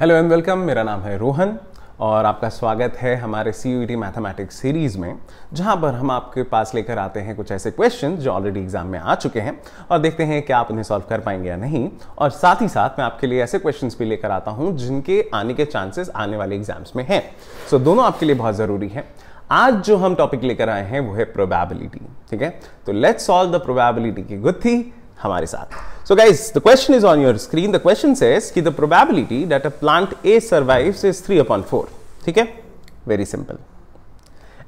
Hello and welcome मेरा नाम है रोहन और आपका स्वागत है हमारे सी यू मैथमेटिक्स सीरीज़ में जहाँ पर हम आपके पास लेकर आते हैं कुछ ऐसे क्वेश्चन जो ऑलरेडी एग्जाम में आ चुके हैं और देखते हैं कि आप उन्हें सॉल्व कर पाएंगे या नहीं और साथ ही साथ मैं आपके लिए ऐसे क्वेश्चंस भी लेकर आता हूँ जिनके आने के चांसेस आने वाले एग्जाम्स में हैं सो so, दोनों आपके लिए बहुत ज़रूरी है आज जो हम टॉपिक लेकर आए हैं वो है प्रोबेबिलिटी ठीक है तो लेट्स सॉल्व द प्रोबेबिलिटी की गुत्थी हमारे साथ so guys the question is on your screen the question says कि the probability that a plant A survives is three upon four ठीक है very simple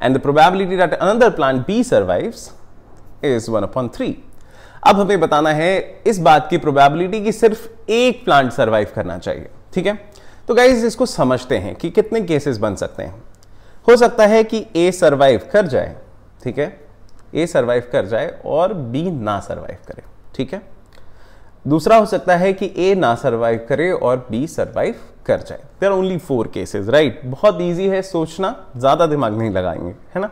and the probability that another plant B survives is one upon three अब हमें बताना है इस बात की प्रोबेबिलिटी कि सिर्फ एक प्लांट सर्वाइव करना चाहिए ठीक है तो गाइज इसको समझते हैं कि कितने केसेस बन सकते हैं हो सकता है कि ए सर्वाइव कर जाए ठीक है ए सर्वाइव कर जाए और बी ना सर्वाइव करे ठीक है दूसरा हो सकता है कि ए ना सर्वाइव करे और बी सर्वाइव कर जाए there only four cases right बहुत ईजी है सोचना ज़्यादा दिमाग नहीं लगाएंगे है ना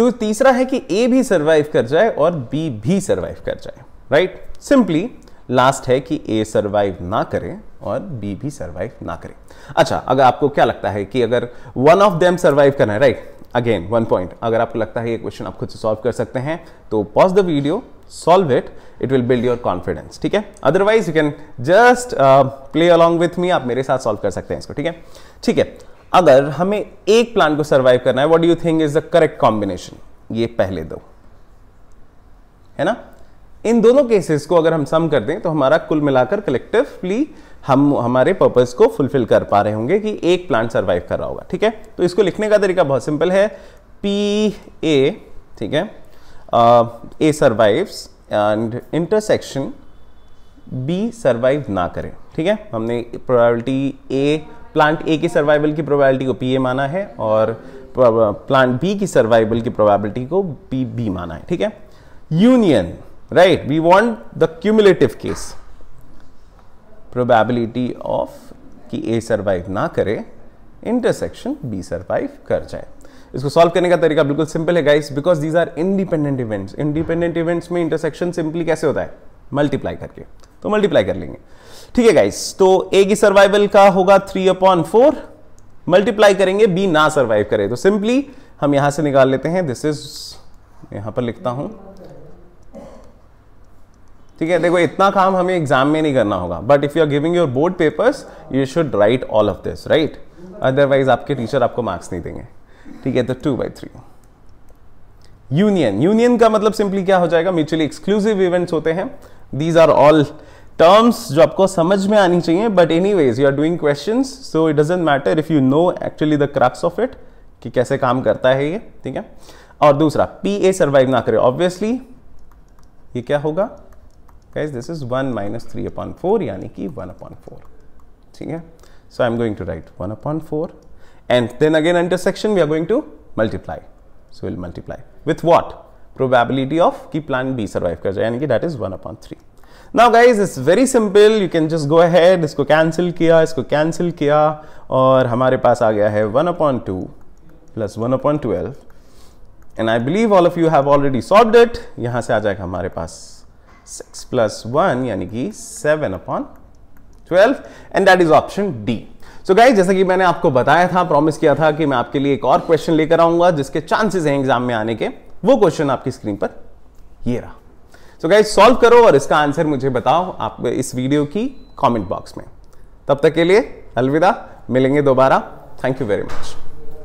दो तीसरा है कि ए भी सर्वाइव कर जाए और बी भी सर्वाइव कर जाए राइट सिंपली लास्ट है कि ए सर्वाइव ना करे और बी भी सर्वाइव ना करे अच्छा अगर आपको क्या लगता है कि अगर वन ऑफ देम सर्वाइव करना है राइट अगेन वन पॉइंट अगर आपको लगता है ये क्वेश्चन आप खुद से सॉल्व कर सकते हैं तो pause the video solve it it will build your confidence theek hai otherwise you can just uh, play along with me aap mere sath solve kar sakte hain isko theek hai theek hai agar hame ek plant ko survive karna hai what do you think is the correct combination ye pehle do hai na इन दोनों cases को अगर हम सम कर दें तो हमारा कुल मिलाकर कलेक्टिवली हम हमारे पर्पस को फुलफिल कर पा रहे होंगे कि एक प्लांट सर्वाइव कर रहा होगा ठीक है तो इसको लिखने का तरीका बहुत सिंपल है पी ए ठीक है A survives and intersection B survive ना करें ठीक है हमने प्रोबेबिलिटी ए प्लांट ए की सर्वाइवल की प्रोबेबिलिटी को पी ए माना है और प्लांट बी की सर्वाइवल की प्रोबेबिलिटी को पी बी माना है ठीक है union right we want the cumulative case probability of कि ए सर्वाइव ना करे इंटरसेक्शन बी सर्वाइव कर जाए इसको सॉल्व करने का तरीका बिल्कुल सिंपल है guys because these are independent events independent events में इंटरसेक्शन सिंपली कैसे होता है मल्टीप्लाई करके तो मल्टीप्लाई कर लेंगे ठीक है गाइस तो ए की सर्वाइवल का होगा थ्री अपॉन फोर मल्टीप्लाई करेंगे बी ना सर्वाइव करे तो सिंपली हम यहां से निकाल लेते हैं दिस इज यहां पर लिखता हूं ठीक है देखो इतना काम हमें एग्जाम में नहीं करना होगा but if you are giving your board papers you should write all of this right otherwise आपके टीचर आपको मार्क्स नहीं देंगे ठीक है तो two by three union union का मतलब सिंपली क्या हो जाएगा म्यूचुअली एक्सक्लूसिव इवेंट्स होते हैं दीज आर ऑल टर्म्स जो आपको समझ में आनी चाहिए but anyways you are doing question so it doesn't matter if you know actually the crux of it कि कैसे काम करता है ये ठीक है और दूसरा पी ए सर्वाइव ना करे ऑब्वियसली ये क्या होगा guys this is one minus three upon four यानी कि वन अपॉन फोर ठीक है so I am going to write one upon four and then again intersection, we are going to multiply. So, we will multiply with what? Probability of ki plan B survive kar jaye, that is 1 upon 3. Now guys, it's very simple. You can just go ahead. इसको cancel किया, इसको cancel किया or hamare पास आ गया 1 upon 2 plus 1 upon 12. And I believe all of you have already solved it. यहाँ से आ जाएगा hamare पास 6 plus 1 yani ki 7 upon 12 and that is option D. So guys जैसा कि मैंने आपको बताया था प्रॉमिस किया था कि मैं आपके लिए एक और क्वेश्चन लेकर आऊंगा जिसके चांसेस हैं एग्जाम में आने के वो क्वेश्चन आपकी स्क्रीन पर ये रहा सो गाइज सॉल्व करो और इसका आंसर मुझे बताओ आप इस वीडियो की कॉमेंट बॉक्स में तब तक के लिए अलविदा मिलेंगे दोबारा थैंक यू वेरी मच